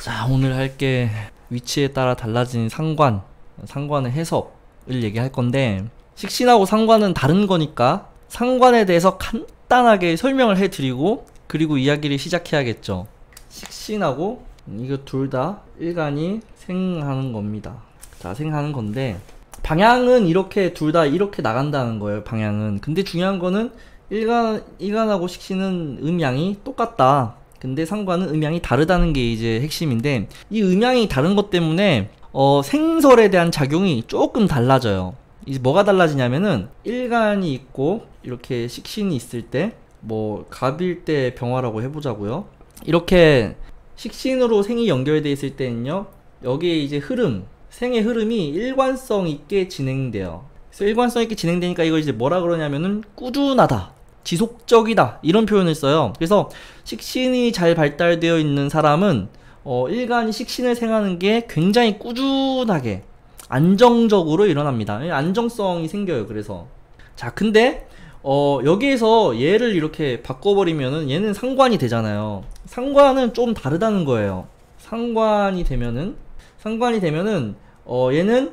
자 오늘 할게 위치에 따라 달라진 상관 상관의 해석을 얘기할 건데 식신하고 상관은 다른 거니까 상관에 대해서 간단하게 설명을 해드리고 그리고 이야기를 시작해야겠죠 식신하고 이거 둘 다 일간이 생하는 겁니다 자 생하는 건데 방향은 이렇게 둘 다 이렇게 나간다는 거예요 방향은 근데 중요한 거는 일간, 일간하고 식신은 음양이 똑같다 근데 상관은 음향이 다르다는 게 이제 핵심인데 이 음향이 다른 것 때문에 어, 생설에 대한 작용이 조금 달라져요. 이제 뭐가 달라지냐면은 일간이 있고 이렇게 식신이 있을 때 뭐 갑일 때 병화라고 해보자고요. 이렇게 식신으로 생이 연결돼 있을 때는요. 여기에 이제 흐름 생의 흐름이 일관성 있게 진행돼요. 그래서 일관성 있게 진행되니까 이걸 이제 뭐라 그러냐면은 꾸준하다. 지속적이다 이런 표현을 써요. 그래서 식신이 잘 발달되어 있는 사람은 어, 일간이 식신을 생하는 게 굉장히 꾸준하게 안정적으로 일어납니다. 예, 안정성이 생겨요. 그래서 자 근데 어, 여기에서 얘를 이렇게 바꿔버리면은 얘는 상관이 되잖아요. 상관은 좀 다르다는 거예요. 상관이 되면은 상관이 되면은 어, 얘는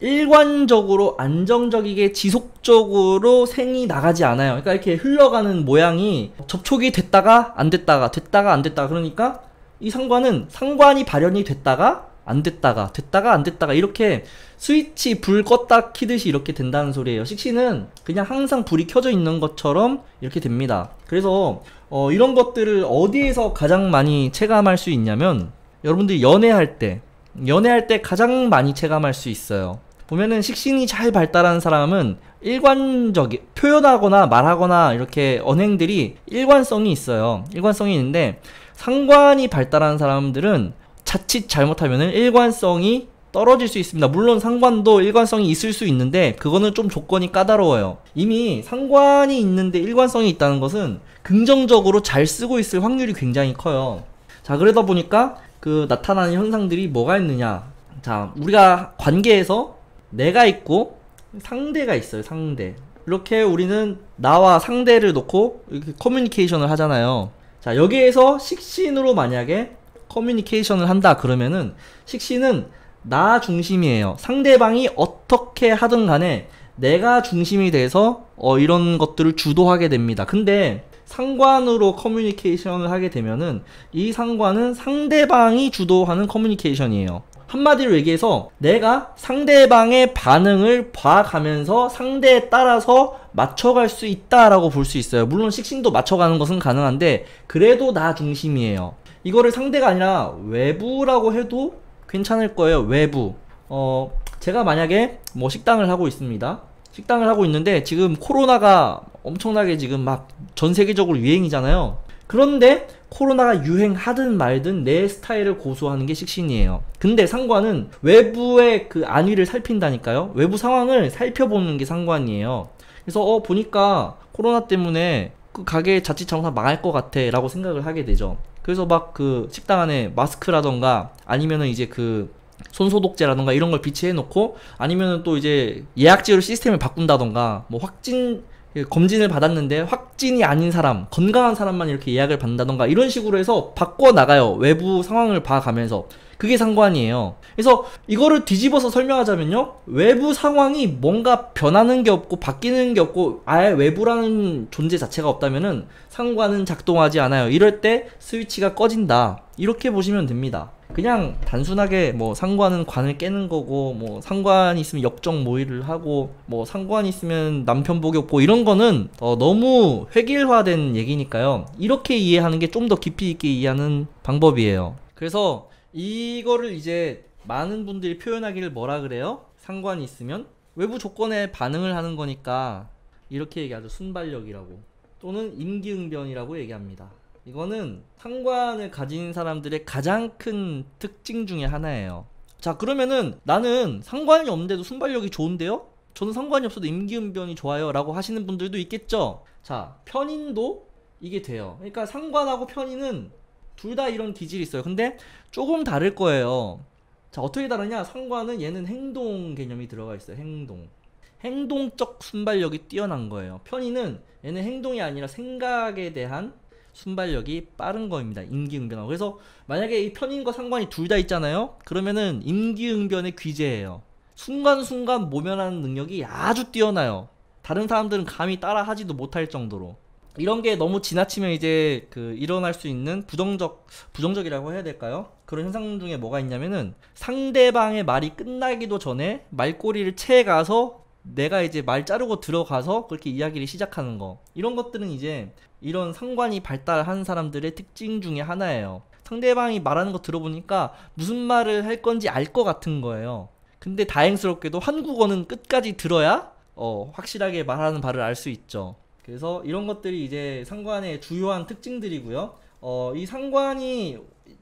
일관적으로 안정적이게 지속적으로 생이 나가지 않아요. 그러니까 이렇게 흘러가는 모양이 접촉이 됐다가 안 됐다가 됐다가 안 됐다가 그러니까 이 상관은 상관이 발현이 됐다가 안 됐다가 됐다가 안 됐다가 이렇게 스위치 불 껐다 키듯이 이렇게 된다는 소리예요 식신은 그냥 항상 불이 켜져 있는 것처럼 이렇게 됩니다 그래서 어, 이런 것들을 어디에서 가장 많이 체감할 수 있냐면 여러분들이 연애할 때 연애할 때 가장 많이 체감할 수 있어요 보면은 식신이 잘 발달한 사람은 일관적 표현하거나 말하거나 이렇게 언행들이 일관성이 있어요. 일관성이 있는데 상관이 발달한 사람들은 자칫 잘못하면은 일관성이 떨어질 수 있습니다. 물론 상관도 일관성이 있을 수 있는데 그거는 좀 조건이 까다로워요. 이미 상관이 있는데 일관성이 있다는 것은 긍정적으로 잘 쓰고 있을 확률이 굉장히 커요. 자, 그러다 보니까 그 나타나는 현상들이 뭐가 있느냐. 자, 우리가 관계에서 내가 있고 상대가 있어요. 상대. 이렇게 우리는 나와 상대를 놓고 이렇게 커뮤니케이션을 하잖아요. 자, 여기에서 식신으로 만약에 커뮤니케이션을 한다 그러면은 식신은 나 중심이에요. 상대방이 어떻게 하든 간에 내가 중심이 돼서 어, 이런 것들을 주도하게 됩니다. 근데 상관으로 커뮤니케이션을 하게 되면은 이 상관은 상대방이 주도하는 커뮤니케이션이에요. 한마디로 얘기해서 내가 상대방의 반응을 봐가면서 상대에 따라서 맞춰갈 수 있다라고 볼 수 있어요. 물론 식신도 맞춰가는 것은 가능한데 그래도 나 중심이에요. 이거를 상대가 아니라 외부라고 해도 괜찮을 거예요. 외부. 어, 제가 만약에 뭐 식당을 하고 있습니다. 식당을 하고 있는데 지금 코로나가 엄청나게 지금 막 전 세계적으로 유행이잖아요. 그런데 코로나가 유행하든 말든 내 스타일을 고수하는 게 식신이에요. 근데 상관은 외부의 그 안위를 살핀다니까요. 외부 상황을 살펴보는 게 상관이에요. 그래서 어 보니까 코로나 때문에 그 가게 자칫 잘못 망할 것 같아 라고 생각을 하게 되죠. 그래서 막 그 식당 안에 마스크라던가 아니면은 이제 그 손소독제라던가 이런 걸 비치해 놓고 아니면은 또 이제 예약제로 시스템을 바꾼다던가 뭐 확진 그 검진을 받았는데 확진이 아닌 사람, 건강한 사람만 이렇게 예약을 받는다던가 이런 식으로 해서 바꿔 나가요. 외부 상황을 봐가면서. 그게 상관이에요. 그래서 이거를 뒤집어서 설명하자면요. 외부 상황이 뭔가 변하는 게 없고 바뀌는 게 없고 아예 외부라는 존재 자체가 없다면은 상관은 작동하지 않아요. 이럴 때 스위치가 꺼진다. 이렇게 보시면 됩니다. 그냥 단순하게 뭐 상관은 관을 깨는 거고 뭐 상관이 있으면 역정 모의를 하고 뭐 상관이 있으면 남편 복이 없고 이런 거는 어 너무 획일화된 얘기니까요. 이렇게 이해하는 게 좀 더 깊이 있게 이해하는 방법이에요. 그래서 이거를 이제 많은 분들이 표현하기를 뭐라 그래요? 상관이 있으면 외부 조건에 반응을 하는 거니까 이렇게 얘기하죠. 순발력이라고 또는 임기응변이라고 얘기합니다. 이거는 상관을 가진 사람들의 가장 큰 특징 중에 하나예요. 자 그러면은 나는 상관이 없는데도 순발력이 좋은데요? 저는 상관이 없어도 임기응변이 좋아요 라고 하시는 분들도 있겠죠 자 편인도 이게 돼요 그러니까 상관하고 편인은 둘 다 이런 기질이 있어요 근데 조금 다를 거예요 자 어떻게 다르냐 상관은 얘는 행동 개념이 들어가 있어요 행동 행동적 순발력이 뛰어난 거예요 편인은 얘는 행동이 아니라 생각에 대한 순발력이 빠른 겁니다. 임기응변하고. 그래서 만약에 이 편인과 상관이 둘 다 있잖아요. 그러면은 임기응변의 귀재예요. 순간순간 모면하는 능력이 아주 뛰어나요. 다른 사람들은 감히 따라하지도 못할 정도로. 이런 게 너무 지나치면 이제 그 일어날 수 있는 부정적 부정적이라고 해야 될까요? 그런 현상 중에 뭐가 있냐면은 상대방의 말이 끝나기도 전에 말꼬리를 채 가서 내가 이제 말 자르고 들어가서 그렇게 이야기를 시작하는 거 이런 것들은 이제 이런 상관이 발달한 사람들의 특징 중에 하나예요. 상대방이 말하는 거 들어보니까 무슨 말을 할 건지 알 것 같은 거예요. 근데 다행스럽게도 한국어는 끝까지 들어야 어, 확실하게 말하는 바를 알 수 있죠. 그래서 이런 것들이 이제 상관의 주요한 특징들이고요. 어, 이 상관이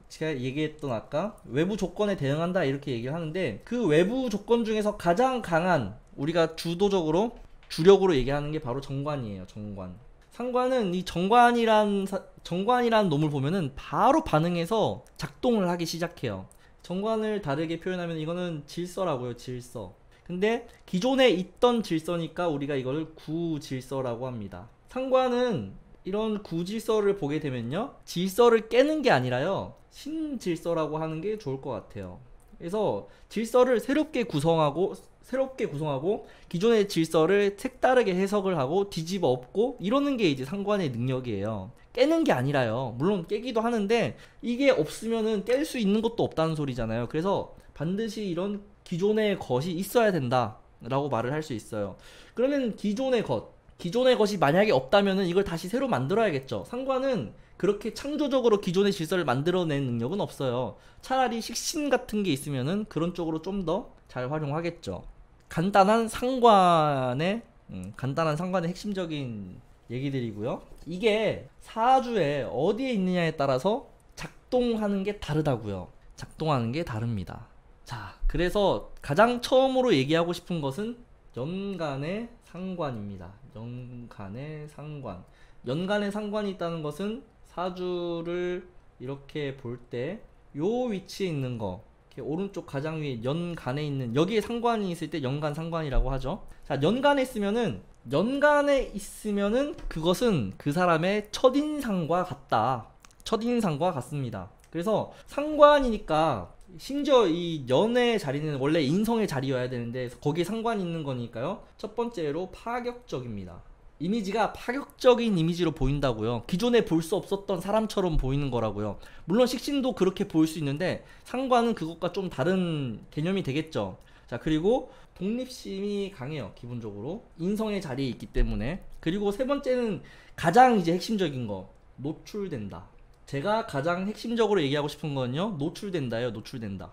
제가 얘기했던 아까 외부 조건에 대응한다 이렇게 얘기를 하는데 그 외부 조건 중에서 가장 강한 우리가 주도적으로 주력으로 얘기하는 게 바로 정관이에요. 정관. 상관은 이 정관이란 정관이란 놈을 보면은 바로 반응해서 작동을 하기 시작해요. 정관을 다르게 표현하면 이거는 질서라고요. 질서. 근데 기존에 있던 질서니까 우리가 이거를 구질서라고 합니다. 상관은 이런 구질서를 보게 되면요. 질서를 깨는 게 아니라요. 신질서라고 하는 게 좋을 것 같아요. 그래서 질서를 새롭게 구성하고 새롭게 구성하고 기존의 질서를 색다르게 해석을 하고 뒤집어 엎고 이러는 게 이제 상관의 능력이에요. 깨는 게 아니라요. 물론 깨기도 하는데 이게 없으면은 깰 수 있는 것도 없다는 소리잖아요. 그래서 반드시 이런 기존의 것이 있어야 된다라고 말을 할 수 있어요. 그러면 기존의 것, 기존의 것이 만약에 없다면은 이걸 다시 새로 만들어야겠죠. 상관은 그렇게 창조적으로 기존의 질서를 만들어낸 능력은 없어요. 차라리 식신 같은 게 있으면은 그런 쪽으로 좀 더 잘 활용하겠죠. 간단한 상관의 음, 간단한 상관의 핵심적인 얘기들이고요. 이게 사주에 어디에 있느냐에 따라서 작동하는 게 다르다고요. 작동하는 게 다릅니다. 자, 그래서 가장 처음으로 얘기하고 싶은 것은 연간의 상관입니다. 연간의 상관. 연간의 상관이 있다는 것은 사주를 이렇게 볼 때 요 위치에 있는 거 오른쪽 가장 위에 연간에 있는 여기에 상관이 있을 때 연간 상관이라고 하죠. 자, 연간에 있으면은 연간에 있으면은 그것은 그 사람의 첫인상과 같다. 첫인상과 같습니다. 그래서 상관이니까 심지어 이 연의 자리는 원래 인성의 자리여야 되는데 거기에 상관이 있는 거니까요. 첫 번째로 파격적입니다. 이미지가 파격적인 이미지로 보인다고요. 기존에 볼 수 없었던 사람처럼 보이는 거라고요. 물론 식신도 그렇게 보일 수 있는데 상관은 그것과 좀 다른 개념이 되겠죠. 자 그리고 독립심이 강해요 기본적으로 인성의 자리에 있기 때문에 그리고 세 번째는 가장 이제 핵심적인 거 노출된다. 제가 가장 핵심적으로 얘기하고 싶은 건요 노출된다요 노출된다.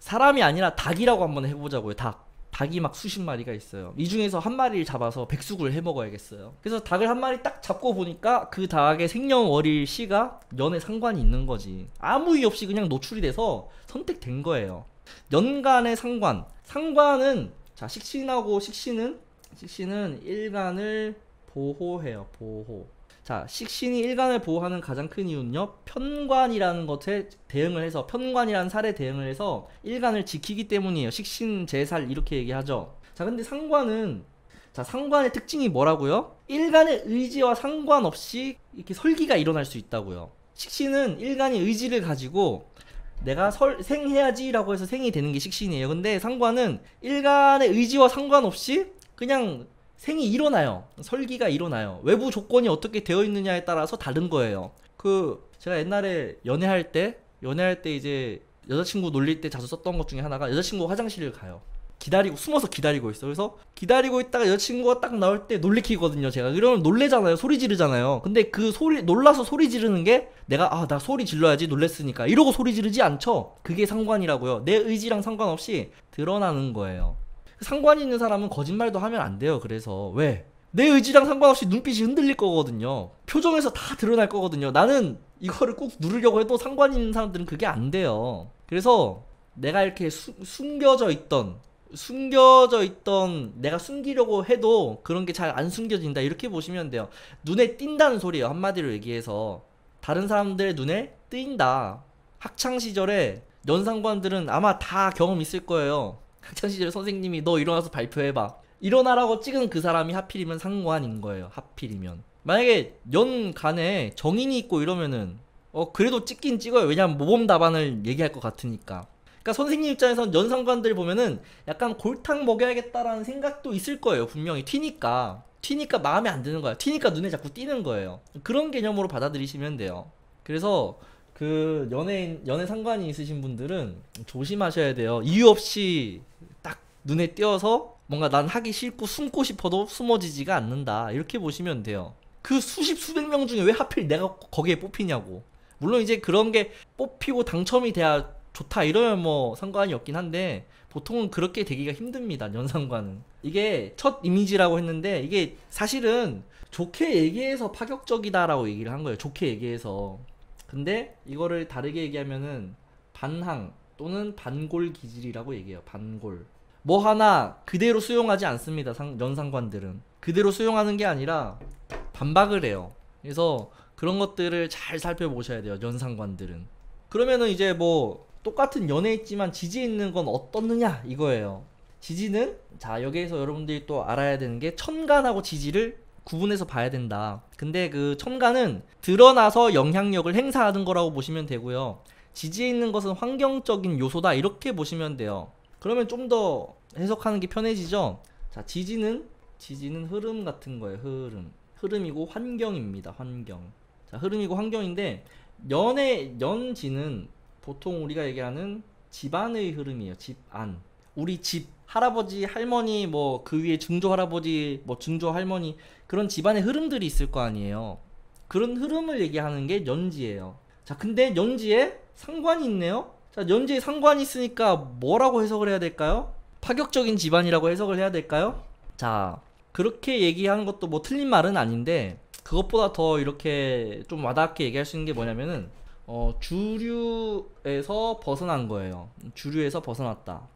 사람이 아니라 닭이라고 한번 해보자고요 닭. 닭이 막 수십 마리가 있어요. 이 중에서 한 마리를 잡아서 백숙을 해 먹어야겠어요. 그래서 닭을 한 마리 딱 잡고 보니까 그 닭의 생년월일 시가 연에 상관이 있는 거지. 아무 이유 없이 그냥 노출이 돼서 선택된 거예요. 연간의 상관. 상관은 자 식신하고 식신은 식신은 일간을 보호해요. 보호. 자, 식신이 일간을 보호하는 가장 큰 이유는요. 편관이라는 것에 대응을 해서 편관이라는 살에 대응을 해서 일간을 지키기 때문이에요. 식신 재살 이렇게 얘기하죠. 자, 근데 상관은 자, 상관의 특징이 뭐라고요? 일간의 의지와 상관없이 이렇게 설기가 일어날 수 있다고요. 식신은 일간이 의지를 가지고 내가 설, 생해야지라고 해서 생이 되는 게 식신이에요. 근데 상관은 일간의 의지와 상관없이 그냥 생이 일어나요. 설기가 일어나요. 외부 조건이 어떻게 되어 있느냐에 따라서 다른 거예요. 그 제가 옛날에 연애할 때 연애할 때 이제 여자친구 놀릴 때 자주 썼던 것 중에 하나가 여자친구 화장실을 가요. 기다리고 숨어서 기다리고 있어. 그래서 기다리고 있다가 여자친구가 딱 나올 때 놀리키거든요. 제가 이러면 놀래잖아요. 소리 지르잖아요. 근데 그 소리 놀라서 소리 지르는 게 내가 아 나 소리 질러야지 놀랬으니까 이러고 소리 지르지 않죠. 그게 상관이라고요. 내 의지랑 상관없이 드러나는 거예요. 상관이 있는 사람은 거짓말도 하면 안 돼요. 그래서 왜? 내 의지랑 상관없이 눈빛이 흔들릴 거거든요. 표정에서 다 드러날 거거든요. 나는 이거를 꼭 누르려고 해도 상관이 있는 사람들은 그게 안 돼요. 그래서 내가 이렇게 수, 숨겨져 있던 숨겨져 있던 내가 숨기려고 해도 그런 게 잘 안 숨겨진다 이렇게 보시면 돼요. 눈에 띈다는 소리예요. 한마디로 얘기해서 다른 사람들의 눈에 띈다. 학창 시절에 연상관들은 아마 다 경험 있을 거예요. 학창시절 선생님이 너 일어나서 발표해봐. 일어나라고 찍은 그 사람이 하필이면 상관인 거예요. 하필이면. 만약에 연간에 정인이 있고 이러면은 어 그래도 찍긴 찍어요. 왜냐면 모범 답안을 얘기할 것 같으니까. 그러니까 선생님 입장에선 연상관들 보면은 약간 골탕 먹여야겠다라는 생각도 있을 거예요. 분명히 튀니까. 튀니까 마음에 안 드는 거야. 튀니까 눈에 자꾸 띄는 거예요. 그런 개념으로 받아들이시면 돼요. 그래서 그 연예인 연애 상관이 있으신 분들은 조심하셔야 돼요. 이유 없이 딱 눈에 띄어서 뭔가 난 하기 싫고 숨고 싶어도 숨어지지가 않는다. 이렇게 보시면 돼요. 그 수십 수백 명 중에 왜 하필 내가 거기에 뽑히냐고. 물론 이제 그런 게 뽑히고 당첨이 돼야 좋다 이러면 뭐 상관이 없긴 한데 보통은 그렇게 되기가 힘듭니다. 연상관은. 이게 첫 이미지라고 했는데 이게 사실은 좋게 얘기해서 파격적이다라고 얘기를 한 거예요. 좋게 얘기해서. 근데 이거를 다르게 얘기하면은 반항 또는 반골 기질이라고 얘기해요. 반골. 뭐 하나 그대로 수용하지 않습니다. 상, 연상관들은. 그대로 수용하는 게 아니라 반박을 해요. 그래서 그런 것들을 잘 살펴보셔야 돼요. 연상관들은. 그러면은 이제 뭐 똑같은 연애 있지만 지지 있는 건 어떻느냐 이거예요. 지지는 자 여기에서 여러분들이 또 알아야 되는 게 천간하고 지지를 구분해서 봐야 된다. 근데 그 첨가는 드러나서 영향력을 행사하는 거라고 보시면 되고요. 지지에 있는 것은 환경적인 요소다 이렇게 보시면 돼요. 그러면 좀 더 해석하는 게 편해지죠. 자, 지지는 지지는 흐름 같은 거예요. 흐름. 흐름이고 환경입니다. 환경. 자, 흐름이고 환경인데 연의 연지는 보통 우리가 얘기하는 집안의 흐름이에요. 집안. 우리 집 할아버지 할머니 뭐 그 위에 증조 할아버지 뭐 증조 할머니 그런 집안의 흐름들이 있을 거 아니에요. 그런 흐름을 얘기하는 게 연지예요. 자, 근데 연지에 상관이 있네요. 자, 연지에 상관이 있으니까 뭐라고 해석을 해야 될까요? 파격적인 집안이라고 해석을 해야 될까요? 자, 그렇게 얘기하는 것도 뭐 틀린 말은 아닌데 그것보다 더 이렇게 좀 와닿게 얘기할 수 있는 게 뭐냐면은 어, 주류에서 벗어난 거예요. 주류에서 벗어났다.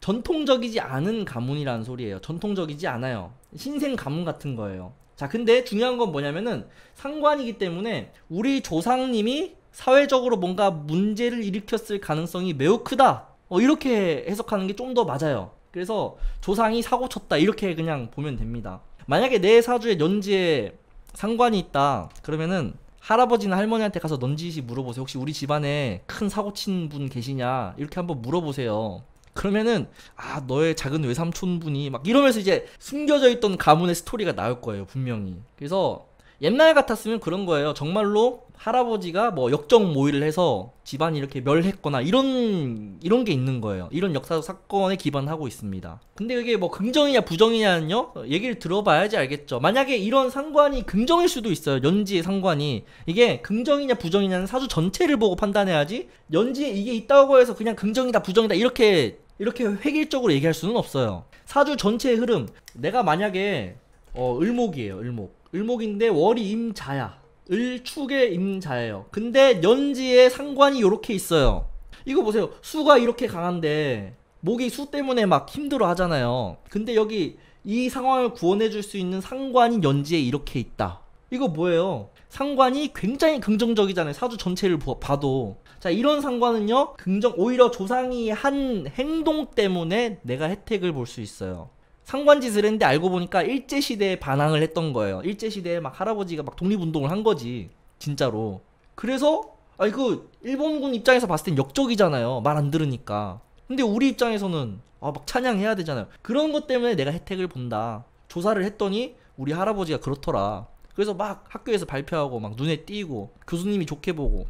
전통적이지 않은 가문이라는 소리예요. 전통적이지 않아요. 신생 가문 같은 거예요. 자, 근데 중요한 건 뭐냐면은 상관이기 때문에 우리 조상님이 사회적으로 뭔가 문제를 일으켰을 가능성이 매우 크다. 어, 이렇게 해석하는 게 좀 더 맞아요. 그래서 조상이 사고 쳤다. 이렇게 그냥 보면 됩니다. 만약에 내 사주에 연지에 상관이 있다. 그러면은 할아버지나 할머니한테 가서 넌지시 물어보세요. 혹시 우리 집안에 큰 사고 친 분 계시냐? 이렇게 한번 물어보세요. 그러면은 아 너의 작은 외삼촌분이 막 이러면서 이제 숨겨져 있던 가문의 스토리가 나올 거예요 분명히 그래서 옛날 같았으면 그런 거예요. 정말로 할아버지가 뭐 역정 모의를 해서 집안이 이렇게 멸했거나 이런 이런 게 있는 거예요. 이런 역사 사건에 기반하고 있습니다. 근데 이게 뭐 긍정이냐 부정이냐는요 얘기를 들어봐야지 알겠죠. 만약에 이런 상관이 긍정일 수도 있어요. 연지의 상관이 이게 긍정이냐 부정이냐는 사주 전체를 보고 판단해야지 연지에 이게 있다고 해서 그냥 긍정이다 부정이다 이렇게 이렇게 획일적으로 얘기할 수는 없어요. 사주 전체의 흐름 내가 만약에 어, 을목이에요. 을목 을목인데 월이 임자야. 을축의 임자예요. 근데 연지의 상관이 이렇게 있어요. 이거 보세요. 수가 이렇게 강한데 목이 수 때문에 막 힘들어 하잖아요. 근데 여기 이 상황을 구원해 줄 수 있는 상관이 연지에 이렇게 있다. 이거 뭐예요? 상관이 굉장히 긍정적이잖아요. 사주 전체를 봐도. 자, 이런 상관은요. 긍정 오히려 조상이 한 행동 때문에 내가 혜택을 볼 수 있어요. 상관짓을 했는데 알고 보니까 일제 시대에 반항을 했던 거예요. 일제 시대에 막 할아버지가 막 독립운동을 한 거지 진짜로. 그래서 아니 그 일본군 입장에서 봤을 땐 역적이잖아요. 말 안 들으니까. 근데 우리 입장에서는 아 막 찬양해야 되잖아요. 그런 것 때문에 내가 혜택을 본다. 조사를 했더니 우리 할아버지가 그렇더라. 그래서 막 학교에서 발표하고 막 눈에 띄고 교수님이 좋게 보고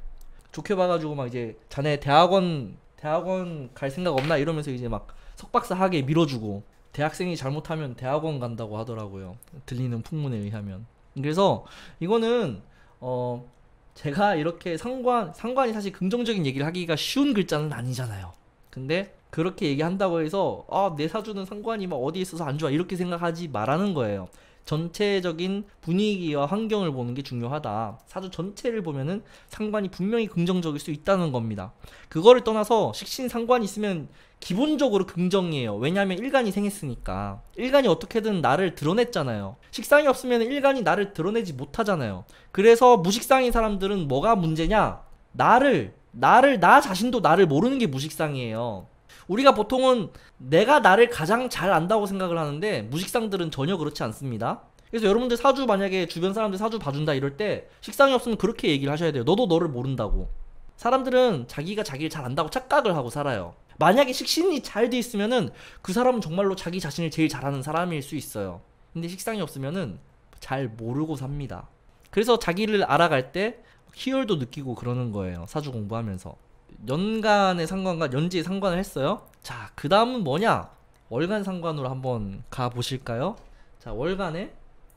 좋게 봐가지고 막 이제 자네 대학원 대학원 갈 생각 없나 이러면서 이제 막 석박사 하게 밀어주고 대학생이 잘못하면 대학원 간다고 하더라고요. 들리는 풍문에 의하면. 그래서 이거는 어 제가 이렇게 상관 상관이 사실 긍정적인 얘기를 하기가 쉬운 글자는 아니잖아요. 근데 그렇게 얘기한다고 해서 아 내 사주는 상관이 막 어디에 있어서 안 좋아 이렇게 생각하지 말하는 거예요. 전체적인 분위기와 환경을 보는 게 중요하다. 사주 전체를 보면은 상관이 분명히 긍정적일 수 있다는 겁니다. 그거를 떠나서 식신 상관이 있으면 기본적으로 긍정이에요. 왜냐하면 일간이 생했으니까. 일간이 어떻게든 나를 드러냈잖아요. 식상이 없으면 일간이 나를 드러내지 못하잖아요. 그래서 무식상인 사람들은 뭐가 문제냐? 나를, 나를, 나 자신도 나를 모르는 게 무식상이에요. 우리가 보통은 내가 나를 가장 잘 안다고 생각을 하는데 무식상들은 전혀 그렇지 않습니다. 그래서 여러분들 사주 만약에 주변 사람들 사주 봐준다 이럴 때 식상이 없으면 그렇게 얘기를 하셔야 돼요. 너도 너를 모른다고. 사람들은 자기가 자기를 잘 안다고 착각을 하고 살아요. 만약에 식신이 잘 돼 있으면은 그 사람은 정말로 자기 자신을 제일 잘하는 사람일 수 있어요. 근데 식상이 없으면은 잘 모르고 삽니다. 그래서 자기를 알아갈 때 희열도 느끼고 그러는 거예요. 사주 공부하면서. 연간의 상관과 연지의 상관을 했어요. 자, 그 다음은 뭐냐? 월간 상관으로 한번 가보실까요? 자, 월간에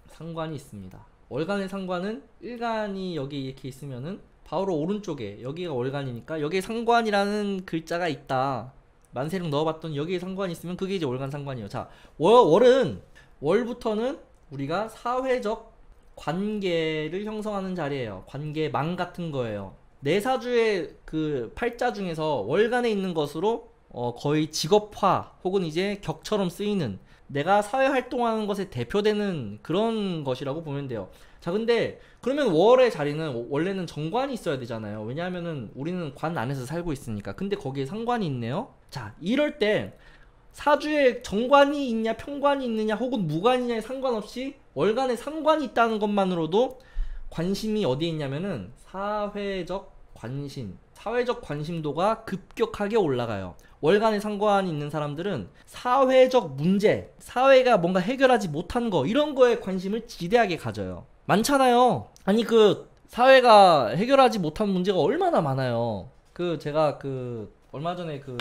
상관이 있습니다. 월간의 상관은 일간이 여기 이렇게 있으면은 바로 오른쪽에 여기가 월간이니까 여기에 상관이라는 글자가 있다. 만세력 넣어봤더니 여기에 상관이 있으면 그게 이제 월간 상관이에요. 자, 월, 월은 월부터는 우리가 사회적 관계를 형성하는 자리예요. 관계망 같은 거예요. 내 사주의 그 팔자 중에서 월간에 있는 것으로 어, 거의 직업화 혹은 이제 격처럼 쓰이는 내가 사회 활동하는 것에 대표되는 그런 것이라고 보면 돼요. 자 근데 그러면 월의 자리는 원래는 정관이 있어야 되잖아요 왜냐하면 우리는 관 안에서 살고 있으니까 근데 거기에 상관이 있네요 자 이럴 때 사주에 정관이 있냐 평관이 있느냐 혹은 무관이냐에 상관없이 월간에 상관이 있다는 것만으로도 관심이 어디에 있냐면은 사회적 관심 사회적 관심도가 급격하게 올라가요 월간에 상관이 있는 사람들은 사회적 문제 사회가 뭔가 해결하지 못한 거 이런 거에 관심을 지대하게 가져요 많잖아요. 아니 그 사회가 해결하지 못한 문제가 얼마나 많아요. 그 제가 그 얼마 전에 그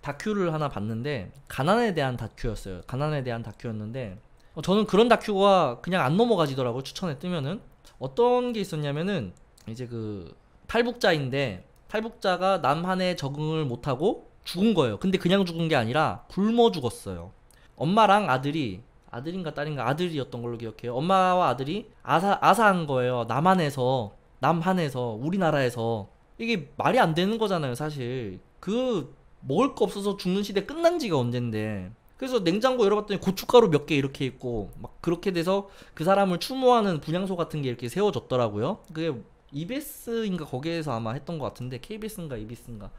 다큐를 하나 봤는데 가난에 대한 다큐였어요. 가난에 대한 다큐였는데 어, 저는 그런 다큐가 그냥 안 넘어가지더라고요. 추천에 뜨면은 어떤 게 있었냐면은 이제 그 탈북자인데 탈북자가 남한에 적응을 못하고 죽은 거예요. 근데 그냥 죽은 게 아니라 굶어 죽었어요. 엄마랑 아들이 아들인가 딸인가 아들이었던 걸로 기억해요. 엄마와 아들이 아사 아사한 거예요. 남한에서 남한에서 우리나라에서 이게 말이 안 되는 거잖아요, 사실. 그 먹을 거 없어서 죽는 시대 끝난 지가 언젠데. 그래서 냉장고 열어봤더니 고춧가루 몇 개 이렇게 있고 막 그렇게 돼서 그 사람을 추모하는 분향소 같은 게 이렇게 세워졌더라고요. 그게 EBS인가 거기에서 아마 했던 것 같은데 KBS인가 EBS인가.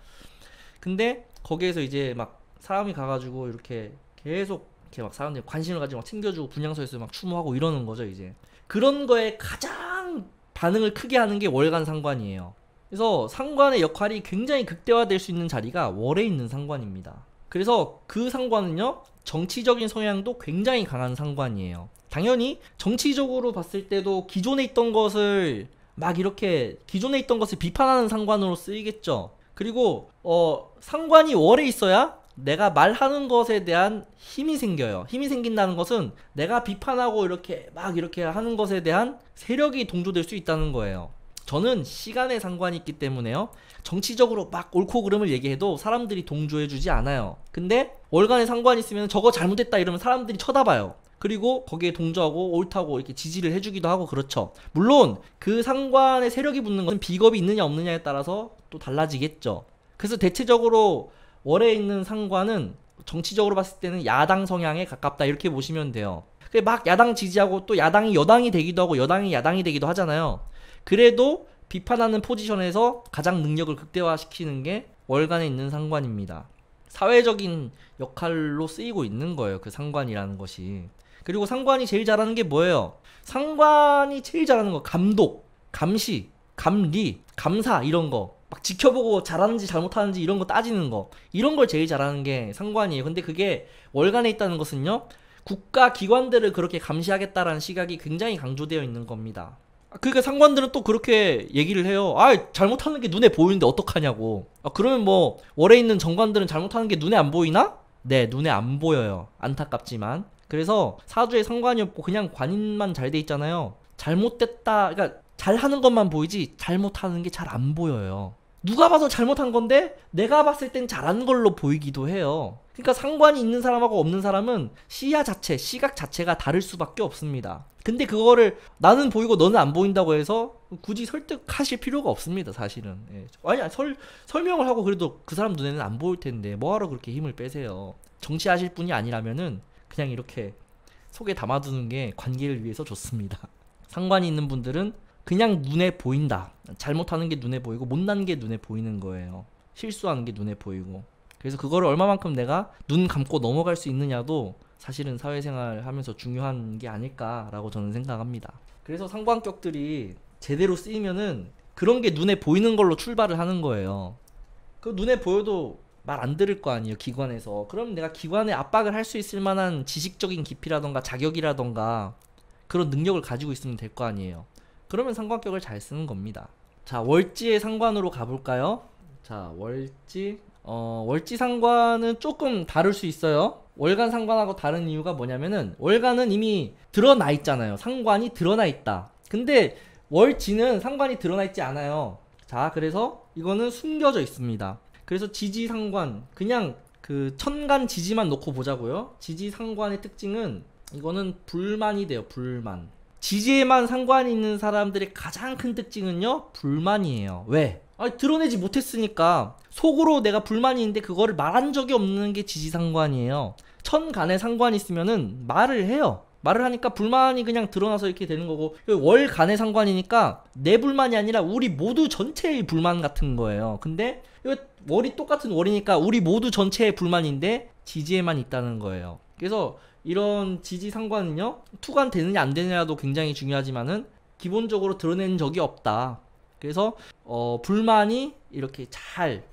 근데 거기에서 이제 막 사람이 가가지고 이렇게 계속 이렇게 막 사람들이 관심을 가지고 막 챙겨주고 분양소에서막 추모하고 이러는 거죠 이제 그런 거에 가장 반응을 크게 하는 게 월간 상관이에요 그래서 상관의 역할이 굉장히 극대화될 수 있는 자리가 월에 있는 상관입니다 그래서 그 상관은요 정치적인 성향도 굉장히 강한 상관이에요 당연히 정치적으로 봤을 때도 기존에 있던 것을 막 이렇게 기존에 있던 것을 비판하는 상관으로 쓰이겠죠 그리고 어 상관이 월에 있어야 내가 말하는 것에 대한 힘이 생겨요. 힘이 생긴다는 것은 내가 비판하고 이렇게 막 이렇게 하는 것에 대한 세력이 동조될 수 있다는 거예요. 저는 시간에 상관이 있기 때문에요. 정치적으로 막 옳고 그름을 얘기해도 사람들이 동조해주지 않아요. 근데 월간에 상관이 있으면 저거 잘못했다 이러면 사람들이 쳐다봐요. 그리고 거기에 동조하고 옳다고 이렇게 지지를 해주기도 하고 그렇죠. 물론 그 상관의 세력이 붙는 것은 비겁이 있느냐 없느냐에 따라서 또 달라지겠죠. 그래서 대체적으로 월에 있는 상관은 정치적으로 봤을 때는 야당 성향에 가깝다 이렇게 보시면 돼요. 막 야당 지지하고 또 야당이 여당이 되기도 하고 여당이 야당이 되기도 하잖아요. 그래도 비판하는 포지션에서 가장 능력을 극대화시키는 게 월간에 있는 상관입니다. 사회적인 역할로 쓰이고 있는 거예요. 그 상관이라는 것이. 그리고 상관이 제일 잘하는 게 뭐예요? 상관이 제일 잘하는 거 감독, 감시, 감리, 감사 이런 거. 막 지켜보고 잘하는지 잘못하는지 이런 거 따지는 거. 이런 걸 제일 잘하는 게 상관이에요. 근데 그게 월간에 있다는 것은요. 국가 기관들을 그렇게 감시하겠다라는 시각이 굉장히 강조되어 있는 겁니다. 그러니까 상관들은 또 그렇게 얘기를 해요. 아, 잘못하는 게 눈에 보이는데 어떡하냐고. 아, 그러면 뭐 월에 있는 정관들은 잘못하는 게 눈에 안 보이나? 네, 눈에 안 보여요. 안타깝지만. 그래서 사주에 상관이 없고 그냥 관인만 잘 돼 있잖아요. 잘못됐다. 그러니까 잘하는 것만 보이지 잘못하는 게 잘 안 보여요. 누가 봐서 잘못한 건데 내가 봤을 땐 잘한 걸로 보이기도 해요. 그러니까 상관이 있는 사람하고 없는 사람은 시야 자체, 시각 자체가 다를 수밖에 없습니다. 근데 그거를 나는 보이고 너는 안 보인다고 해서 굳이 설득하실 필요가 없습니다, 사실은. 예. 아니, 설, 설명을 하고 그래도 그 사람 눈에는 안 보일 텐데 뭐하러 그렇게 힘을 빼세요. 정치하실 분이 아니라면은 그냥 이렇게 속에 담아두는 게 관계를 위해서 좋습니다. 상관이 있는 분들은 그냥 눈에 보인다. 잘못하는 게 눈에 보이고 못난 게 눈에 보이는 거예요. 실수하는 게 눈에 보이고. 그래서 그거를 얼마만큼 내가 눈 감고 넘어갈 수 있느냐도 사실은 사회생활 하면서 중요한 게 아닐까라고 저는 생각합니다. 그래서 상관격들이 제대로 쓰이면은 그런 게 눈에 보이는 걸로 출발을 하는 거예요. 그 눈에 보여도 말 안 들을 거 아니에요, 기관에서. 그럼 내가 기관에 압박을 할 수 있을 만한 지식적인 깊이라던가 자격이라던가 그런 능력을 가지고 있으면 될 거 아니에요. 그러면 상관격을잘 쓰는 겁니다. 자, 월지의 상관으로 가볼까요? 자, 월지. 어, 월지 상관은 조금 다를 수 있어요. 월간 상관하고 다른 이유가 뭐냐면은 월간은 이미 드러나 있잖아요. 상관이 드러나 있다. 근데 월지는 상관이 드러나 있지 않아요. 자, 그래서 이거는 숨겨져 있습니다. 그래서 지지 상관, 그냥 그 천간 지지만 놓고 보자고요. 지지 상관의 특징은 이거는 불만이 돼요. 불만. 지지에만 상관이 있는 사람들의 가장 큰 특징은요 불만이에요 왜? 아니, 드러내지 못했으니까 속으로 내가 불만이 있는데 그거를 말한 적이 없는 게 지지상관이에요 천간에 상관이 있으면은 말을 해요 말을 하니까 불만이 그냥 드러나서 이렇게 되는 거고 그 월간의 상관이니까 내 불만이 아니라 우리 모두 전체의 불만 같은 거예요 근데 월이 똑같은 월이니까 우리 모두 전체의 불만인데 지지에만 있다는 거예요 그래서 이런 지지 상관은요 투관 되느냐 안 되느냐도 굉장히 중요하지만은 기본적으로 드러낸 적이 없다. 그래서 어, 불만이 이렇게 잘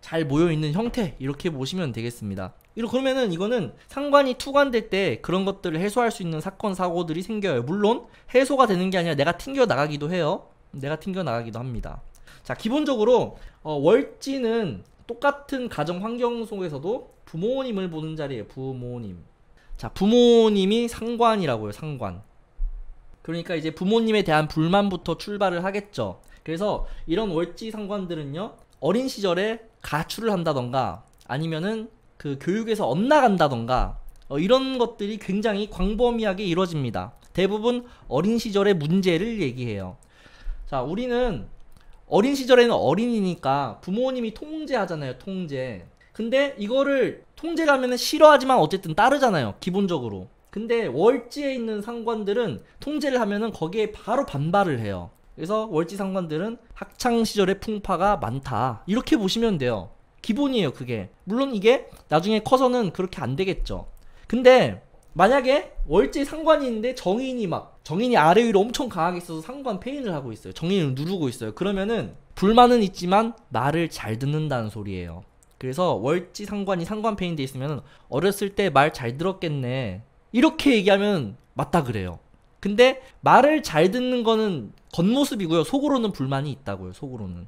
잘 모여 있는 형태 이렇게 보시면 되겠습니다. 이러 그러면은 이거는 상관이 투관될 때 그런 것들을 해소할 수 있는 사건 사고들이 생겨요. 물론 해소가 되는 게 아니라 내가 튕겨 나가기도 해요. 내가 튕겨 나가기도 합니다. 자 기본적으로 어, 월지는 똑같은 가정 환경 속에서도 부모님을 보는 자리에요 부모님. 자, 부모님이 상관이라고요, 상관. 그러니까 이제 부모님에 대한 불만부터 출발을 하겠죠. 그래서 이런 월지 상관들은요, 어린 시절에 가출을 한다던가, 아니면은 그 교육에서 엇나간다던가, 어, 이런 것들이 굉장히 광범위하게 이루어집니다. 대부분 어린 시절의 문제를 얘기해요. 자, 우리는 어린 시절에는 어린이니까 부모님이 통제하잖아요, 통제. 근데 이거를 통제가면 싫어하지만 어쨌든 따르잖아요. 기본적으로. 근데 월지에 있는 상관들은 통제를 하면은 거기에 바로 반발을 해요. 그래서 월지 상관들은 학창 시절의 풍파가 많다. 이렇게 보시면 돼요. 기본이에요, 그게. 물론 이게 나중에 커서는 그렇게 안 되겠죠. 근데 만약에 월지 상관인데 정인이 막 정인이 아래 위로 엄청 강하게 있어서 상관 페인을 하고 있어요. 정인을 누르고 있어요. 그러면은 불만은 있지만 말을 잘 듣는다는 소리예요. 그래서 월지 상관이 상관페인돼 있으면 어렸을 때 말 잘 들었겠네. 이렇게 얘기하면 맞다 그래요. 근데 말을 잘 듣는 거는 겉모습이고요. 속으로는 불만이 있다고요. 속으로는.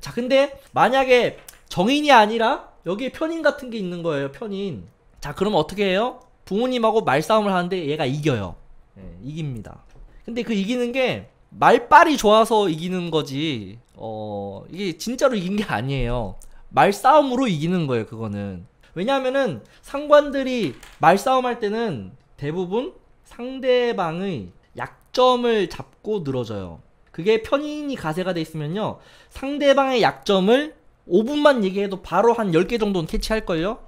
자, 근데 만약에 정인이 아니라 여기에 편인 같은 게 있는 거예요. 편인. 자, 그럼 어떻게 해요? 부모님하고 말싸움을 하는데 얘가 이겨요. 예, 이깁니다. 근데 그 이기는 게 말빨이 좋아서 이기는 거지. 어, 이게 진짜로 이긴 게 아니에요. 말싸움으로 이기는 거예요 그거는 왜냐하면은 상관들이 말싸움 할 때는 대부분 상대방의 약점을 잡고 늘어져요 그게 편인이 가세가 돼 있으면요 상대방의 약점을 5분만 얘기해도 바로 한 10개 정도는 캐치할걸요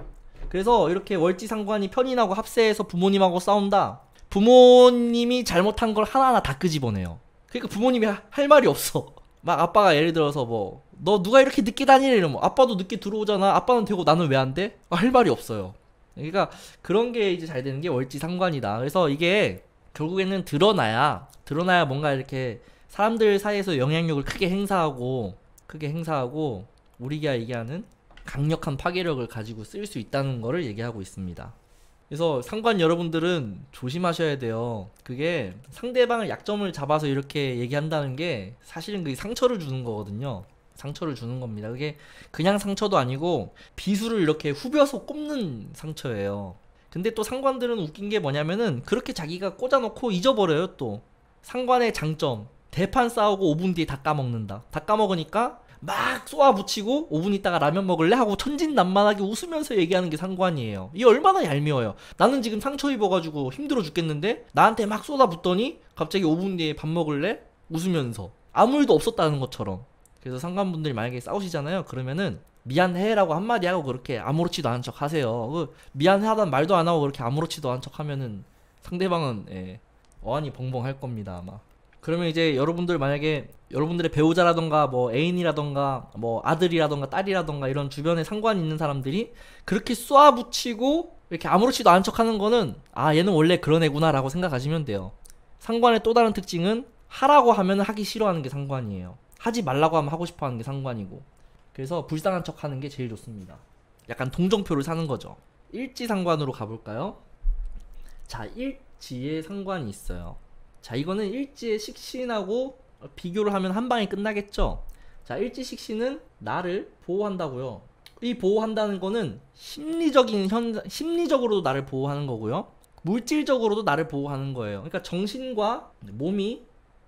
그래서 이렇게 월지상관이 편인하고 합세해서 부모님하고 싸운다 부모님이 잘못한 걸 하나하나 다 끄집어내요 그러니까 부모님이 할 말이 없어 막 아빠가 예를 들어서 뭐너 누가 이렇게 늦게 다니래 이러면 아빠도 늦게 들어오잖아 아빠는 되고 나는 왜 안 돼? 아, 할 말이 없어요 그러니까 그런 게 이제 잘 되는 게 월지 상관이다 그래서 이게 결국에는 드러나야 드러나야 뭔가 이렇게 사람들 사이에서 영향력을 크게 행사하고 크게 행사하고 우리가 얘기하는 강력한 파괴력을 가지고 쓸 수 있다는 거를 얘기하고 있습니다 그래서 상관 여러분들은 조심하셔야 돼요. 그게 상대방의 약점을 잡아서 이렇게 얘기한다는 게 사실은 그게 상처를 주는 거거든요. 상처를 주는 겁니다. 그게 그냥 상처도 아니고 비수를 이렇게 후벼서 꼽는 상처예요. 근데 또 상관들은 웃긴 게 뭐냐면은 그렇게 자기가 꽂아놓고 잊어버려요 또 상관의 장점 대판 싸우고 5분 뒤에 다 까먹는다 다 까먹으니까 막 쏘아붙이고 5분 있다가 라면 먹을래? 하고 천진난만하게 웃으면서 얘기하는 게 상관이에요. 이게 얼마나 얄미워요. 나는 지금 상처 입어가지고 힘들어 죽겠는데 나한테 막 쏟아붓더니 갑자기 5분 뒤에 밥 먹을래? 웃으면서 아무 일도 없었다는 것처럼 그래서 상관분들이 만약에 싸우시잖아요. 그러면은 미안해라고 한마디 하고 그렇게 아무렇지도 않은 척 하세요. 그 미안하다는 해 말도 안 하고 그렇게 아무렇지도 않은 척 하면은 상대방은 예, 어안이 벙벙 할 겁니다 아마. 그러면 이제 여러분들 만약에 여러분들의 배우자라던가 뭐 애인이라던가 뭐 아들이라던가 딸이라던가 이런 주변에 상관 있는 사람들이 그렇게 쏘아붙이고 이렇게 아무렇지도 않은 척 하는 거는 아 얘는 원래 그런 애구나 라고 생각하시면 돼요. 상관의 또 다른 특징은 하라고 하면 하기 싫어하는 게 상관이에요. 하지 말라고 하면 하고 싶어 하는 게 상관이고. 그래서 불쌍한 척 하는 게 제일 좋습니다. 약간 동정표를 사는 거죠. 일지 상관으로 가볼까요? 자, 일지에 상관이 있어요. 자, 이거는 일지의 식신하고 비교를 하면 한 방에 끝나겠죠? 자, 일지 식신은 나를 보호한다고요. 이 보호한다는 거는 심리적인 현 심리적으로도 나를 보호하는 거고요. 물질적으로도 나를 보호하는 거예요. 그러니까 정신과 몸이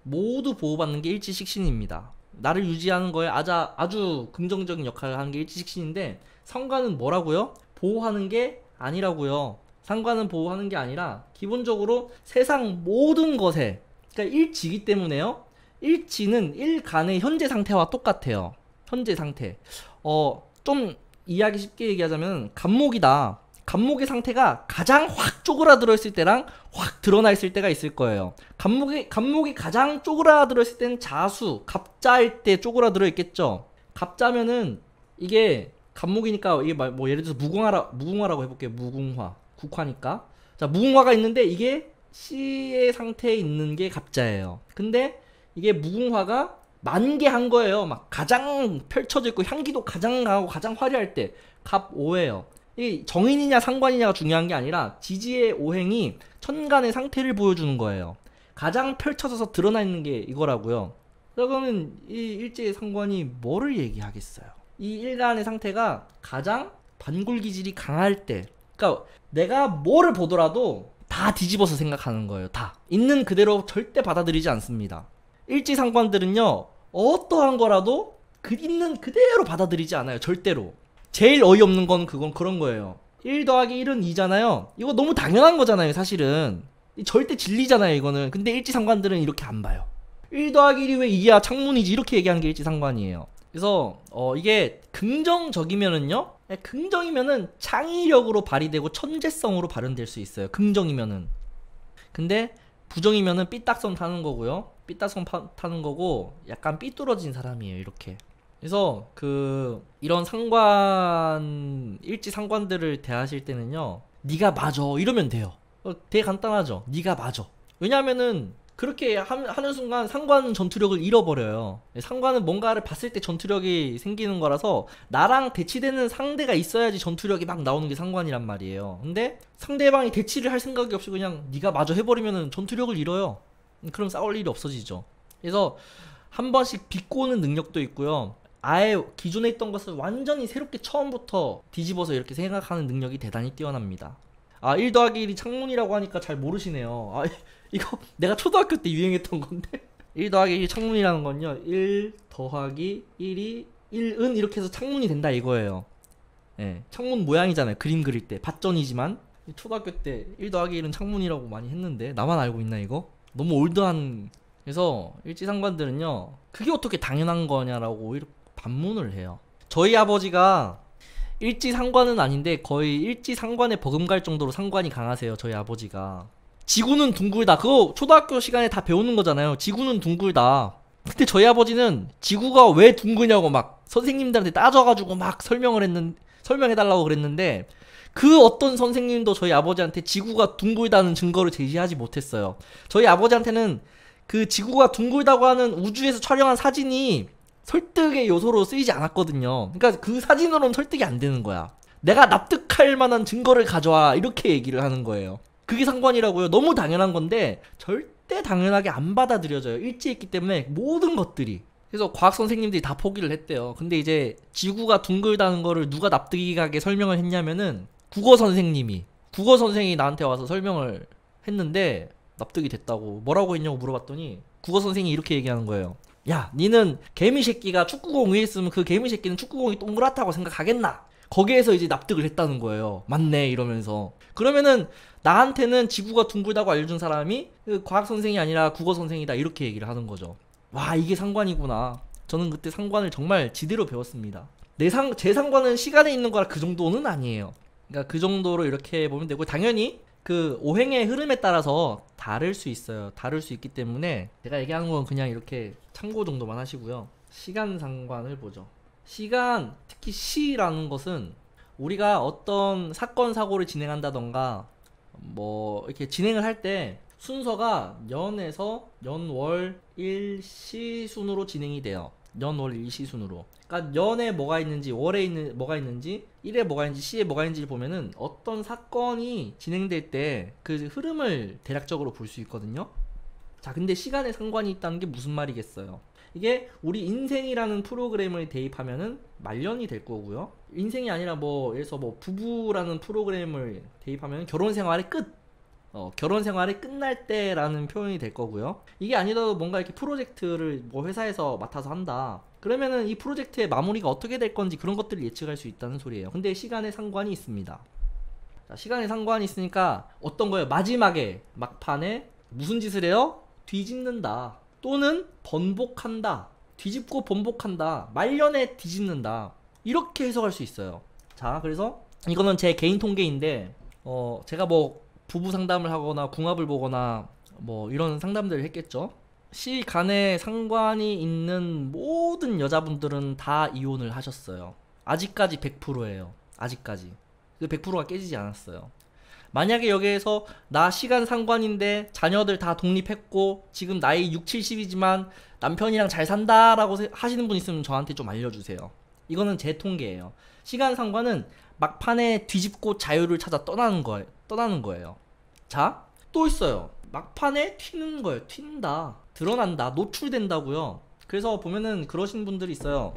모두 보호받는 게 일지식신입니다. 나를 유지하는 거에 아주, 아주 긍정적인 역할을 하는 게 일지식신인데 상관은 뭐라고요? 보호하는 게 아니라고요. 상관은 보호하는 게 아니라 기본적으로 세상 모든 것에 그러니까 일지기 때문에요. 일지는 일간의 현재 상태와 똑같아요. 현재 상태. 어, 좀 이해하기 쉽게 얘기하자면 간목이다. 갑목의 상태가 가장 확 쪼그라들어 있을 때랑 확 드러나 있을 때가 있을 거예요. 갑목이 갑목이 가장 쪼그라들어 있을 때는 자수, 갑자일 때 쪼그라들어 있겠죠. 갑자면은 이게 갑목이니까 이게 뭐 예를 들어서 무궁화라 무궁화라고 해볼게요. 무궁화, 국화니까. 자 무궁화가 있는데 이게 씨의 상태에 있는 게 갑자예요. 근데 이게 무궁화가 만개한 거예요. 막 가장 펼쳐져 있고 향기도 가장 강하고 가장 화려할 때 갑오예요. 이 정인이냐 상관이냐가 중요한 게 아니라 지지의 오행이 천간의 상태를 보여주는 거예요. 가장 펼쳐져서 드러나 있는 게 이거라고요. 그러면 이 일제의 상관이 뭐를 얘기하겠어요? 이 일간의 상태가 가장 반골 기질이 강할 때, 그러니까 내가 뭐를 보더라도 다 뒤집어서 생각하는 거예요. 다 있는 그대로 절대 받아들이지 않습니다. 일제 상관들은요 어떠한 거라도 그 있는 그대로 받아들이지 않아요. 절대로. 제일 어이없는 건 그건 그런 거예요. 1 더하기 1은 2잖아요. 이거 너무 당연한 거잖아요, 사실은. 절대 진리잖아요, 이거는. 근데 일지상관들은 이렇게 안 봐요. 1 더하기 1이 왜 2야? 창문이지. 이렇게 얘기하는 게 일지상관이에요. 그래서 어, 이게 긍정적이면은요. 네, 긍정이면은 창의력으로 발휘되고 천재성으로 발현될 수 있어요. 긍정이면은. 근데 부정이면은 삐딱선 타는 거고요. 삐딱선 타는 거고 약간 삐뚤어진 사람이에요. 이렇게. 그래서 그 이런 상관 일지 상관들을 대하실 때는요. 네가 맞아 이러면 돼요. 어, 되게 간단하죠. 네가 맞아. 왜냐면은 그렇게 하는 순간 상관은 전투력을 잃어버려요. 네, 상관은 뭔가를 봤을 때 전투력이 생기는 거라서 나랑 대치되는 상대가 있어야지 전투력이 막 나오는 게 상관이란 말이에요. 근데 상대방이 대치를 할 생각이 없이 그냥 네가 마저 해버리면 전투력을 잃어요. 음, 그럼 싸울 일이 없어지죠. 그래서 한 번씩 비꼬는 능력도 있고요. 아예 기존에 있던 것을 완전히 새롭게 처음부터 뒤집어서 이렇게 생각하는 능력이 대단히 뛰어납니다. 아, 1 더하기 1이 창문이라고 하니까 잘 모르시네요. 아, 이거 내가 초등학교 때 유행했던 건데. 1 더하기 1이 창문이라는 건요. 1 더하기 1이 1은 이렇게 해서 창문이 된다 이거예요. 예, 창문 모양이잖아요. 그림 그릴 때. 밭전이지만. 초등학교 때 1 더하기 1은 창문이라고 많이 했는데. 나만 알고 있나 이거? 너무 올드한. 그래서 일지상관들은요. 그게 어떻게 당연한 거냐라고 이렇게 반문을 해요. 저희 아버지가 일지 상관은 아닌데 거의 일지 상관에 버금갈 정도로 상관이 강하세요. 저희 아버지가. 지구는 둥글다. 그거 초등학교 시간에 다 배우는 거잖아요. 지구는 둥글다. 그때 저희 아버지는 지구가 왜 둥그냐고 막 선생님들한테 따져가지고 막 설명을 했는 설명해달라고 그랬는데 그 어떤 선생님도 저희 아버지한테 지구가 둥글다는 증거를 제시하지 못했어요. 저희 아버지한테는 그 지구가 둥글다고 하는 우주에서 촬영한 사진이 설득의 요소로 쓰이지 않았거든요. 그러니까 그 사진으로는 설득이 안 되는 거야. 내가 납득할 만한 증거를 가져와 이렇게 얘기를 하는 거예요. 그게 상관이라고요. 너무 당연한 건데 절대 당연하게 안 받아들여져요. 일치했기 때문에 모든 것들이. 그래서 과학 선생님들이 다 포기를 했대요. 근데 이제 지구가 둥글다는 거를 누가 납득이 가게 설명을 했냐면은 국어 선생님이 국어 선생이 나한테 와서 설명을 했는데 납득이 됐다고 뭐라고 했냐고 물어봤더니 국어 선생이 이렇게 얘기하는 거예요. 야, 니는 개미 새끼가 축구공 위에 있으면 그 개미 새끼는 축구공이 동그랗다고 생각하겠나? 거기에서 이제 납득을 했다는 거예요. 맞네 이러면서. 그러면은 나한테는 지구가 둥글다고 알려준 사람이 그 과학 선생이 아니라 국어 선생이다 이렇게 얘기를 하는 거죠. 와 이게 상관이구나. 저는 그때 상관을 정말 지대로 배웠습니다. 내 상, 제 상관은 시간에 있는 거라 그 정도는 아니에요. 그러니까 그 정도로 이렇게 보면 되고 당연히 그 오행의 흐름에 따라서 다를 수 있어요. 다를 수 있기 때문에 제가 얘기한 건 그냥 이렇게 참고 정도만 하시고요. 시간 상관을 보죠. 시간, 특히 시라는 것은 우리가 어떤 사건 사고를 진행한다던가 뭐 이렇게 진행을 할 때 순서가 연에서 연월 일 시 순으로 진행이 돼요. 연월 일시순으로 그러니까 연에 뭐가 있는지 월에 있는 뭐가 있는지 일에 뭐가 있는지 시에 뭐가 있는지 를 보면은 어떤 사건이 진행될 때 그 흐름을 대략적으로 볼 수 있거든요 자 근데 시간에 상관이 있다는 게 무슨 말이겠어요 이게 우리 인생이라는 프로그램을 대입하면은 말년이 될 거고요 인생이 아니라 뭐 예를 들어서 뭐 부부라는 프로그램을 대입하면 결혼 생활의 끝 어, 결혼 생활이 끝날 때라는 표현이 될 거고요. 이게 아니더라도 뭔가 이렇게 프로젝트를 뭐 회사에서 맡아서 한다. 그러면은 이 프로젝트의 마무리가 어떻게 될 건지 그런 것들을 예측할 수 있다는 소리예요. 근데 시간에 상관이 있습니다. 자, 시간에 상관이 있으니까 어떤 거예요? 마지막에 막판에 무슨 짓을 해요? 뒤집는다. 또는 번복한다. 뒤집고 번복한다. 말년에 뒤집는다. 이렇게 해석할 수 있어요. 자, 그래서 이거는 제 개인 통계인데 어, 제가 뭐 부부 상담을 하거나 궁합을 보거나 뭐 이런 상담들을 했겠죠. 시 간에 상관이 있는 모든 여자분들은 다 이혼을 하셨어요. 아직까지 100%예요. 아직까지. 그 100%가 깨지지 않았어요. 만약에 여기에서 나 시간 상관인데 자녀들 다 독립했고 지금 나이 6, 70이지만 남편이랑 잘 산다라고 하시는 분 있으면 저한테 좀 알려주세요. 이거는 제 통계예요. 시간 상관은 막판에 뒤집고 자유를 찾아 떠나는 거예요. 떠나는 거예요. 자, 또 있어요. 막판에 튀는 거예요. 튄다. 드러난다. 노출된다고요. 그래서 보면은 그러신 분들이 있어요.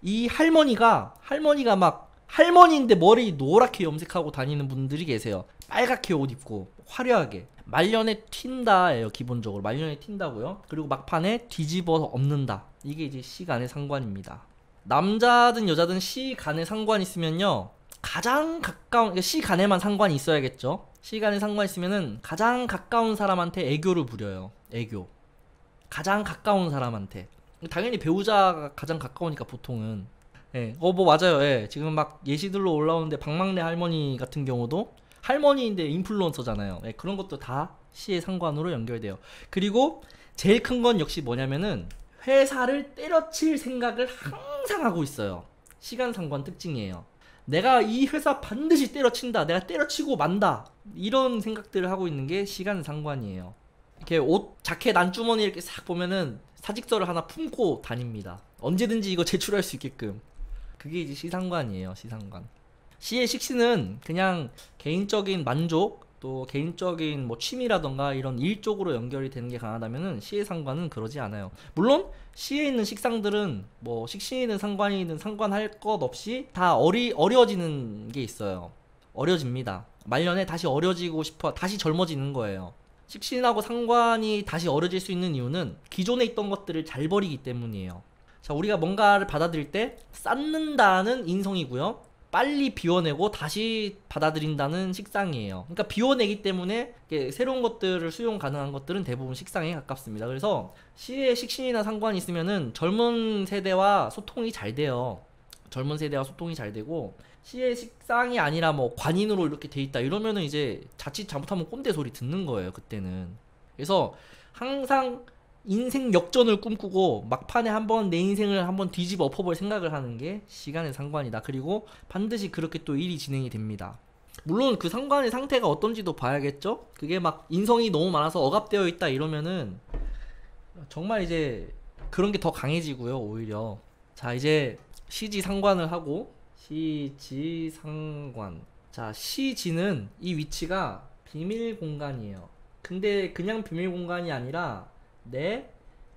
이 할머니가 할머니가 막 할머니인데 머리 노랗게 염색하고 다니는 분들이 계세요. 빨갛게 옷 입고 화려하게 말년에 튄다예요 기본적으로 말년에 튄다고요. 그리고 막판에 뒤집어서 엎는다. 이게 이제 시간의 상관입니다. 남자든 여자든 시간의 상관 있으면요 가장 가까운 시간에만 상관이 있어야겠죠. 시간에 상관 있으면은 가장 가까운 사람한테 애교를 부려요. 애교. 가장 가까운 사람한테. 당연히 배우자가 가장 가까우니까 보통은. 예. 어뭐 맞아요. 예. 지금 막 예시들로 올라오는데 박막내 할머니 같은 경우도 할머니인데 인플루언서잖아요. 예. 그런 것도 다 시의 상관으로 연결돼요. 그리고 제일 큰 건 역시 뭐냐면은 회사를 때려칠 생각을 항상 하고 있어요. 시간 상관 특징이에요. 내가 이 회사 반드시 때려친다. 내가 때려치고 만다. 이런 생각들을 하고 있는 게 시간 상관이에요. 이렇게 옷, 자켓 안주머니 이렇게 싹 보면은 사직서를 하나 품고 다닙니다. 언제든지 이거 제출할 수 있게끔. 그게 이제 시상관이에요, 시상관. 시의 식신은 그냥 개인적인 만족, 또 개인적인 뭐 취미라던가 이런 일 쪽으로 연결이 되는 게 강하다면은 시의 상관은 그러지 않아요. 물론 시에 있는 식상들은 뭐 식신이든 상관이든 상관할 것 없이 다 어리 어려지는 게 있어요. 어려집니다. 말년에 다시 어려지고 싶어 다시 젊어지는 거예요. 식신하고 상관이 다시 어려질 수 있는 이유는 기존에 있던 것들을 잘 버리기 때문이에요. 자, 우리가 뭔가를 받아들일 때 쌓는다는 인성이고요. 빨리 비워내고 다시 받아들인다는 식상이에요. 그러니까 비워내기 때문에 새로운 것들을 수용 가능한 것들은 대부분 식상에 가깝습니다. 그래서 시의 식신이나 상관이 있으면은 젊은 세대와 소통이 잘 돼요. 젊은 세대와 소통이 잘 되고 시의 식상이 아니라 뭐 관인으로 이렇게 돼 있다 이러면은 이제 자칫 잘못하면 꼰대 소리 듣는 거예요 그때는 그래서 항상 인생 역전을 꿈꾸고 막판에 한 번 내 인생을 한번 뒤집어 엎어볼 생각을 하는 게 시간의 상관이다. 그리고 반드시 그렇게 또 일이 진행이 됩니다. 물론 그 상관의 상태가 어떤지도 봐야겠죠? 그게 막 인성이 너무 많아서 억압되어 있다 이러면은 정말 이제 그런 게 더 강해지고요, 오히려. 자, 이제 시지 상관을 하고 시지 상관. 자, 시지는 이 위치가 비밀 공간이에요. 근데 그냥 비밀 공간이 아니라 내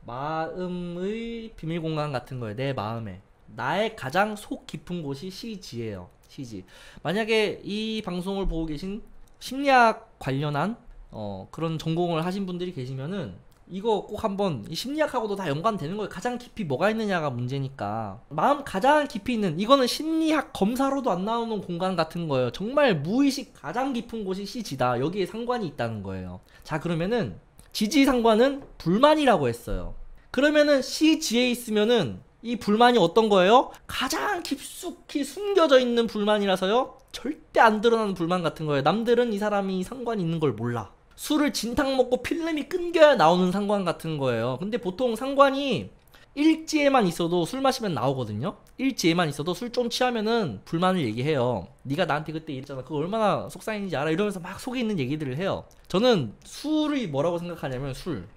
마음의 비밀 공간 같은 거예요. 내 마음에. 나의 가장 속 깊은 곳이 CG예요. CG. 만약에 이 방송을 보고 계신 심리학 관련한 어, 그런 전공을 하신 분들이 계시면은 이거 꼭 한번 심리학하고도 다 연관되는 거예요. 가장 깊이 뭐가 있느냐가 문제니까. 마음 가장 깊이 있는 이거는 심리학 검사로도 안 나오는 공간 같은 거예요. 정말 무의식 가장 깊은 곳이 CG다. 여기에 상관이 있다는 거예요. 자, 그러면은 지지상관은 불만이라고 했어요. 그러면은 CG에 있으면은 이 불만이 어떤 거예요? 가장 깊숙이 숨겨져 있는 불만이라서요. 절대 안 드러나는 불만 같은 거예요. 남들은 이 사람이 상관 있는 걸 몰라. 술을 진탕 먹고 필름이 끊겨야 나오는 상관 같은 거예요. 근데 보통 상관이 일지에만 있어도 술 마시면 나오거든요. 일지에만 있어도 술 좀 취하면은 불만을 얘기해요. 네가 나한테 그때 얘기했잖아. 그거 얼마나 속상했는지 알아? 이러면서 막 속에 있는 얘기들을 해요. 저는 술이 뭐라고 생각하냐면 술.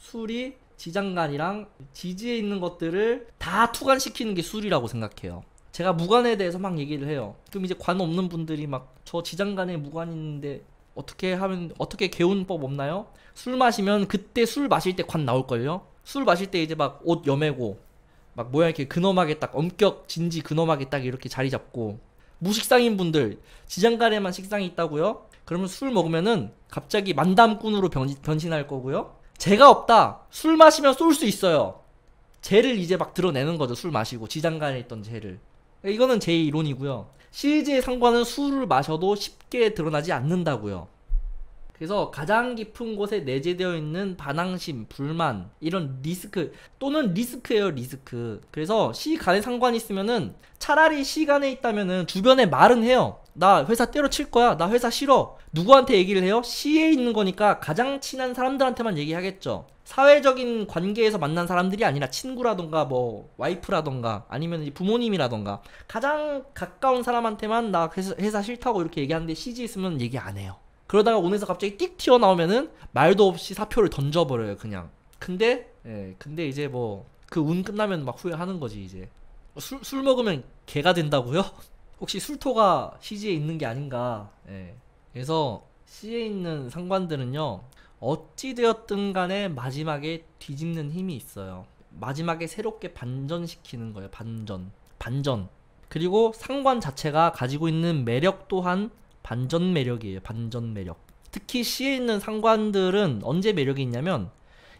술이 지장간이랑 지지에 있는 것들을 다투관시키는게 술이라고 생각해요. 제가 무관에 대해서 막 얘기를 해요. 그럼 이제 관 없는 분들이 막 저 지장간에 무관 있는데 어떻게 하면 어떻게 개운법 없나요? 술 마시면 그때 술 마실 때 관 나올걸요? 술 마실 때 이제 막 옷 여매고 막 모양 이렇게 근엄하게 딱 엄격 진지 근엄하게 딱 이렇게 자리 잡고 무식상인 분들 지장간에만 식상이 있다고요? 그러면 술 먹으면은 갑자기 만담꾼으로 변신, 할 거고요. 죄가 없다. 술 마시면 쏠 수 있어요. 죄를 이제 막 드러내는 거죠. 술 마시고 지장간에 있던 죄를. 이거는 제 이론이고요. 실제 상관은 술을 마셔도 쉽게 드러나지 않는다고요. 그래서 가장 깊은 곳에 내재되어 있는 반항심, 불만 이런 리스크 또는 리스크예요 리스크. 그래서 시간에 상관이 있으면은 차라리 시간에 있다면은 주변에 말은 해요. 나 회사 때려칠 거야. 나 회사 싫어. 누구한테 얘기를 해요? 시에 있는 거니까 가장 친한 사람들한테만 얘기하겠죠. 사회적인 관계에서 만난 사람들이 아니라 친구라던가 뭐 와이프라던가 아니면 부모님이라던가 가장 가까운 사람한테만 나 회사, 회사 싫다고 이렇게 얘기하는데 시지 있으면 얘기 안 해요. 그러다가 온에서 갑자기 띡 튀어나오면은 말도 없이 사표를 던져버려요 그냥 근데 예 근데 이제 뭐 그 운 끝나면 막 후회하는 거지 이제 술, 술 먹으면 개가 된다고요? 혹시 술토가 CG에 있는 게 아닌가 예 그래서 C에 있는 상관들은요 어찌되었든 간에 마지막에 뒤집는 힘이 있어요 마지막에 새롭게 반전시키는 거예요 반전 반전 그리고 상관 자체가 가지고 있는 매력 또한 반전 매력이에요. 반전 매력. 특히 시에 있는 상관들은 언제 매력이 있냐면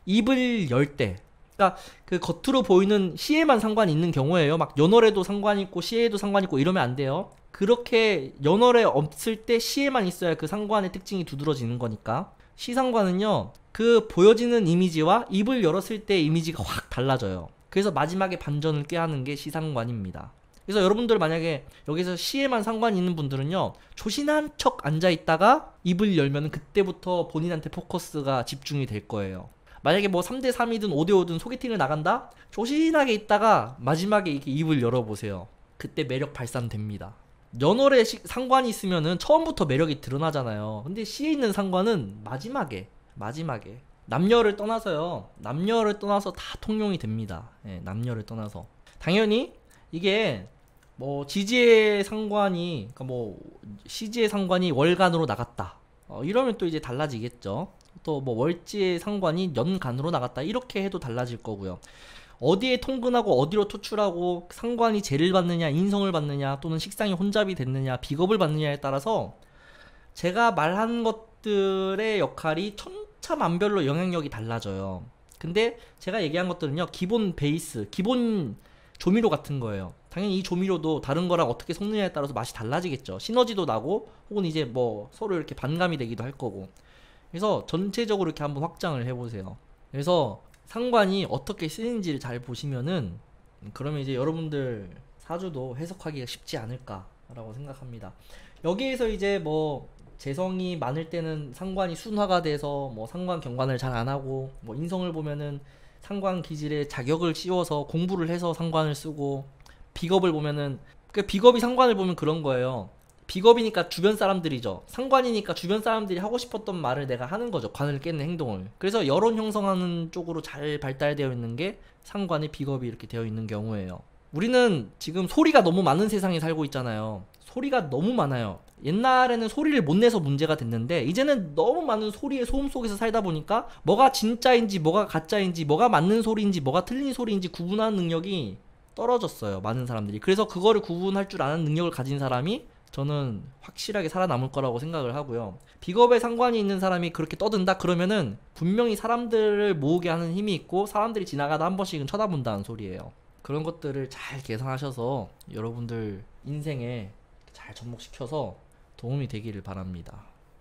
입을 열 때. 그러니까 그 겉으로 보이는 시에만 상관이 있는 경우에요. 막 연월에도 상관 있고 시에도 상관 있고 이러면 안 돼요. 그렇게 연월에 없을 때 시에만 있어야 그 상관의 특징이 두드러지는 거니까. 시상관은요. 그 보여지는 이미지와 입을 열었을 때 이미지가 확 달라져요. 그래서 마지막에 반전을 꾀하는 게 시상관입니다. 그래서 여러분들 만약에 여기서 시에만 상관 이 있는 분들은요 조신한 척 앉아 있다가 입을 열면 그때부터 본인한테 포커스가 집중이 될 거예요. 만약에 뭐 3대 3이든 5대 5든 소개팅을 나간다 조신하게 있다가 마지막에 이렇게 입을 열어보세요. 그때 매력 발산됩니다. 연월에 시, 상관이 있으면은 처음부터 매력이 드러나잖아요. 근데 시에 있는 상관은 마지막에 마지막에 남녀를 떠나서요. 남녀를 떠나서 다 통용이 됩니다. 예, 남녀를 떠나서 당연히 이게 뭐 지지의 상관이 그러니까 뭐 시지의 상관이 월간으로 나갔다. 어, 이러면 또 이제 달라지겠죠. 또 뭐 월지의 상관이 연간으로 나갔다. 이렇게 해도 달라질 거고요. 어디에 통근하고 어디로 투출하고 상관이 제를 받느냐, 인성을 받느냐, 또는 식상이 혼잡이 됐느냐, 비겁을 받느냐에 따라서 제가 말한 것들의 역할이 천차만별로 영향력이 달라져요. 근데 제가 얘기한 것들은요, 기본 베이스, 기본 조미료 같은 거예요. 당연히 이 조미료도 다른 거랑 어떻게 섞느냐에 따라서 맛이 달라지겠죠. 시너지도 나고 혹은 이제 뭐 서로 이렇게 반감이 되기도 할 거고. 그래서 전체적으로 이렇게 한번 확장을 해보세요. 그래서 상관이 어떻게 쓰는지를 잘 보시면은 그러면 이제 여러분들 사주도 해석하기가 쉽지 않을까라고 생각합니다. 여기에서 이제 뭐 재성이 많을 때는 상관이 순화가 돼서 뭐 상관 경관을 잘 안 하고 뭐 인성을 보면은 상관 기질에 자격을 씌워서 공부를 해서 상관을 쓰고 비겁을 보면은 그 비겁이 상관을 보면 그런 거예요. 비겁이니까 주변 사람들이죠. 상관이니까 주변 사람들이 하고 싶었던 말을 내가 하는 거죠. 관을 깨는 행동을. 그래서 여론 형성하는 쪽으로 잘 발달되어 있는 게 상관이 비겁이 이렇게 되어 있는 경우예요. 우리는 지금 소리가 너무 많은 세상에 살고 있잖아요. 소리가 너무 많아요. 옛날에는 소리를 못 내서 문제가 됐는데 이제는 너무 많은 소리의 소음 속에서 살다 보니까 뭐가 진짜인지 뭐가 가짜인지 뭐가 맞는 소리인지 뭐가 틀린 소리인지 구분하는 능력이 떨어졌어요. 많은 사람들이. 그래서 그거를 구분할 줄 아는 능력을 가진 사람이 저는 확실하게 살아남을 거라고 생각을 하고요. 비겁에 상관이 있는 사람이 그렇게 떠든다 그러면은 분명히 사람들을 모으게 하는 힘이 있고 사람들이 지나가다 한 번씩은 쳐다본다는 소리예요. 그런 것들을 잘 계산하셔서 여러분들 인생에 잘 접목시켜서 도움이 되기를 바랍니다.